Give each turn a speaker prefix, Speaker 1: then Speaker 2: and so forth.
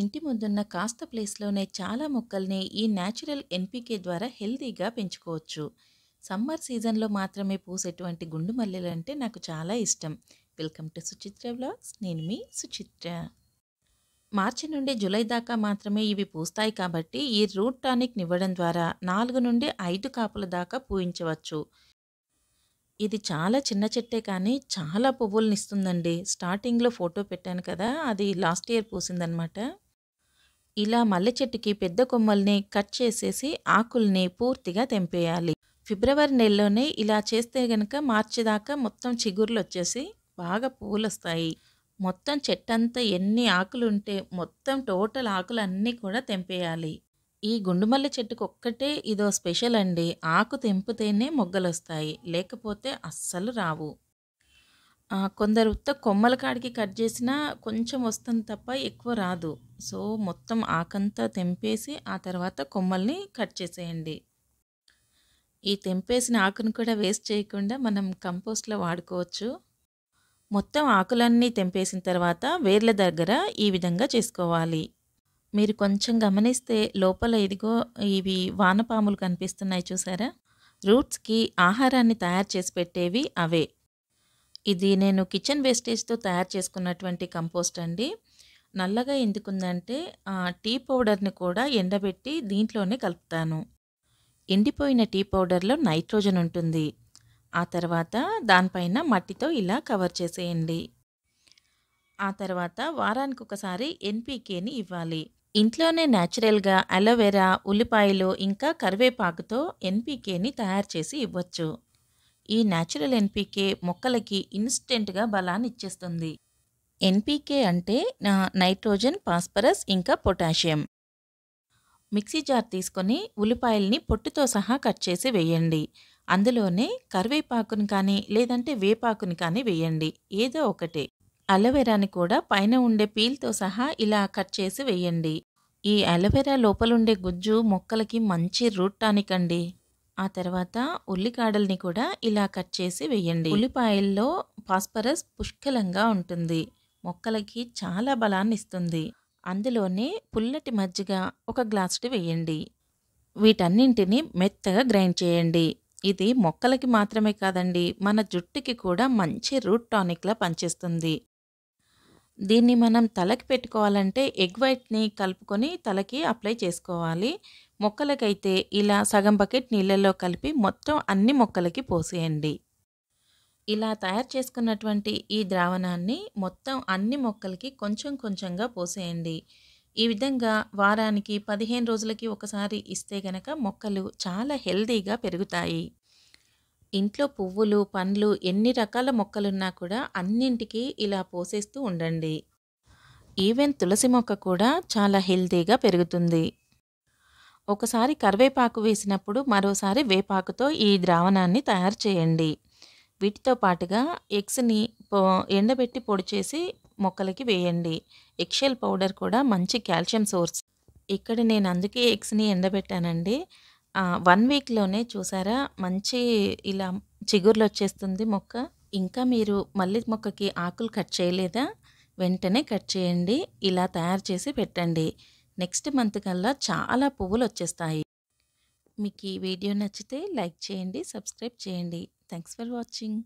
Speaker 1: ఇంటి ముందున్న కాస్త ప్లేస్లోనే చాలా మొక్కల్ని ఈ న్యాచురల్ ఎన్పికే ద్వారా హెల్తీగా పెంచుకోవచ్చు సమ్మర్ సీజన్లో మాత్రమే పూసేటువంటి గుండు మల్లెలు అంటే నాకు చాలా ఇష్టం వెల్కమ్ టు సుచిత్ర బ్లాగ్స్ నేను మీ సుచిత్ర మార్చి నుండి జూలై దాకా మాత్రమే ఇవి పూస్తాయి కాబట్టి ఈ రూట్ టానిక్ నివ్వడం ద్వారా నాలుగు నుండి ఐదు కాపుల దాకా పూయించవచ్చు ఇది చాలా చిన్న చెట్టే కానీ చాలా పువ్వులను ఇస్తుందండి స్టార్టింగ్లో ఫోటో పెట్టాను కదా అది లాస్ట్ ఇయర్ పూసిందనమాట ఇలా మల్లె చెట్టుకి పెద్ద కొమ్మల్ని కట్ చేసేసి ఆకుల్ని పూర్తిగా తెంపేయాలి ఫిబ్రవరి నెలలోనే ఇలా చేస్తే గనక మార్చిదాకా మొత్తం చిగుర్లు వచ్చేసి బాగా పూలొస్తాయి వస్తాయి మొత్తం చెట్టంతా ఎన్ని ఆకులు ఉంటే మొత్తం టోటల్ ఆకులు అన్నీ కూడా తెంపేయాలి ఈ గుండుమల్లె చెట్టుకు ఒక్కటే ఇదో స్పెషల్ అండి ఆకు తెంపితేనే మొగ్గలు వస్తాయి లేకపోతే అస్సలు రావు కొందరు ఉత్త కొమ్మల కాడికి కట్ చేసినా కొంచెం వస్తుంది తప్ప ఎక్కువ రాదు సో మొత్తం ఆకంతా తెంపేసి ఆ తర్వాత కొమ్మల్ని కట్ చేసేయండి ఈ తెంపేసిన ఆకును కూడా వేస్ట్ చేయకుండా మనం కంపోస్ట్లో వాడుకోవచ్చు మొత్తం ఆకులన్నీ తెంపేసిన తర్వాత వేర్ల దగ్గర ఈ విధంగా చేసుకోవాలి మీరు కొంచెం గమనిస్తే లోపల ఇదిగో ఇవి వానపాములు కనిపిస్తున్నాయి చూసారా రూట్స్కి ఆహారాన్ని తయారు చేసి పెట్టేవి అవే ఇది నేను కిచెన్ వేస్టేజ్తో తయారు చేసుకున్నటువంటి కంపోస్ట్ అండి నల్లగా ఎందుకుందంటే టీ పౌడర్ని కూడా ఎండబెట్టి దీంట్లోనే కలుపుతాను ఎండిపోయిన టీ పౌడర్లో నైట్రోజన్ ఉంటుంది ఆ తర్వాత దానిపైన మట్టితో ఇలా కవర్ చేసేయండి ఆ తర్వాత వారానికి ఒకసారి ఎన్పికేని ఇవ్వాలి ఇంట్లోనే న్యాచురల్గా అలోవెరా ఉల్లిపాయలు ఇంకా కరివేపాకుతో ఎన్పికేని తయారు చేసి ఇవ్వచ్చు ఈ న్యాచురల్ ఎన్పీకే మొక్కలకి ఇన్స్టెంట్గా బలాన్ని ఇచ్చేస్తుంది ఎన్పీకే అంటే నైట్రోజన్ పాస్పరస్ ఇంకా పొటాషియం మిక్సీ జార్ తీసుకొని ఉల్లిపాయల్ని పొట్టుతో సహా కట్ చేసి వేయండి అందులోనే కరివేపాకుని కానీ లేదంటే వేపాకుని కానీ వేయండి ఏదో ఒకటే అలోవెరాని కూడా పైన ఉండే పీల్తో సహా ఇలా కట్ చేసి వేయండి ఈ అలోవెరా లోపలుండే గుజ్జు మొక్కలకి మంచి రూట్ టానిక్ అండి ఆ తర్వాత ఉల్లికాడల్ని కూడా ఇలా కట్ చేసి వేయండి ఉల్లిపాయల్లో ఫాస్ఫరస్ పుష్కలంగా ఉంటుంది మొక్కలకి చాలా బలాన్ని ఇస్తుంది అందులోనే పుల్లటి మజ్జిగ ఒక గ్లాసుటి వేయండి వీటన్నింటినీ మెత్తగా గ్రైండ్ చేయండి ఇది మొక్కలకి మాత్రమే కాదండి మన జుట్టుకి కూడా మంచి రూట్ టానిక్లా పనిచేస్తుంది దీన్ని మనం తలకి పెట్టుకోవాలంటే ఎగ్ వైట్ని కలుపుకొని తలకి అప్లై చేసుకోవాలి మొక్కలకైతే ఇలా సగం బకెట్ నీళ్ళల్లో కలిపి మొత్తం అన్ని మొక్కలకి పోసేయండి ఇలా తయారు చేసుకున్నటువంటి ఈ ద్రావణాన్ని మొత్తం అన్ని మొక్కలకి కొంచెం కొంచెంగా పోసేయండి ఈ విధంగా వారానికి పదిహేను రోజులకి ఒకసారి ఇస్తే గనక మొక్కలు చాలా హెల్దీగా పెరుగుతాయి ఇంట్లో పువ్వులు పండ్లు ఎన్ని రకాల మొక్కలున్నా కూడా అన్నింటికి ఇలా పోసేస్తూ ఉండండి ఈవెన్ తులసి మొక్క కూడా చాలా హెల్దీగా పెరుగుతుంది ఒకసారి కరివేపాకు వేసినప్పుడు మరోసారి వేపాకుతో ఈ ద్రావణాన్ని తయారు చేయండి వీటితో పాటుగా ఎగ్స్ని ఎండబెట్టి పొడి చేసి మొక్కలకి వేయండి ఎక్షెల్ పౌడర్ కూడా మంచి కాల్షియం సోర్స్ ఇక్కడ నేను అందుకే ఎగ్స్ని ఎండబెట్టానండి వన్ వీక్లోనే చూసారా మంచి ఇలా చిగుర్లు వచ్చేస్తుంది మొక్క ఇంకా మీరు మల్లి మొక్కకి ఆకులు కట్ చేయలేదా వెంటనే కట్ చేయండి ఇలా తయారు చేసి పెట్టండి నెక్స్ట్ మంత్ కల్లా చాలా పువ్వులు వచ్చేస్తాయి మీకు ఈ వీడియో నచ్చితే లైక్ చేయండి సబ్స్క్రైబ్ చేయండి థ్యాంక్స్ ఫర్ వాచింగ్